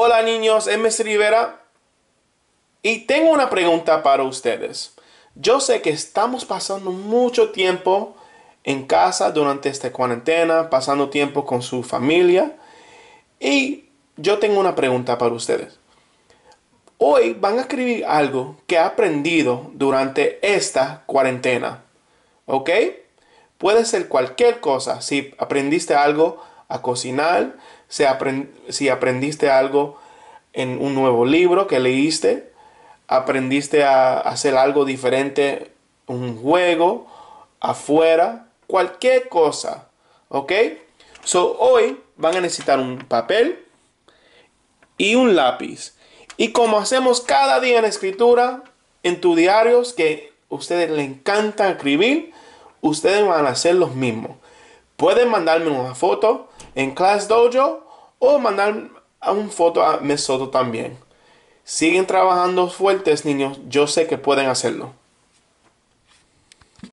Hola niños, es Rivera. Y tengo una pregunta para ustedes. Yo sé que estamos pasando mucho tiempo en casa durante esta cuarentena, pasando tiempo con su familia. Y yo tengo una pregunta para ustedes. Hoy van a escribir algo que ha aprendido durante esta cuarentena. ¿Ok? Puede ser cualquier cosa. Si aprendiste algo a cocinar, si, aprendiste algo en un nuevo libro que leíste, aprendiste a hacer algo diferente, un juego, afuera, cualquier cosa. ¿Ok? So, hoy van a necesitar un papel y un lápiz. Y como hacemos cada día en escritura, en tus diarios que ustedes les encanta escribir, ustedes van a hacer los mismos. Pueden mandarme una foto en Class Dojo o mandar un foto a Mesoto también. Siguen trabajando fuertes, niños. Yo sé que pueden hacerlo.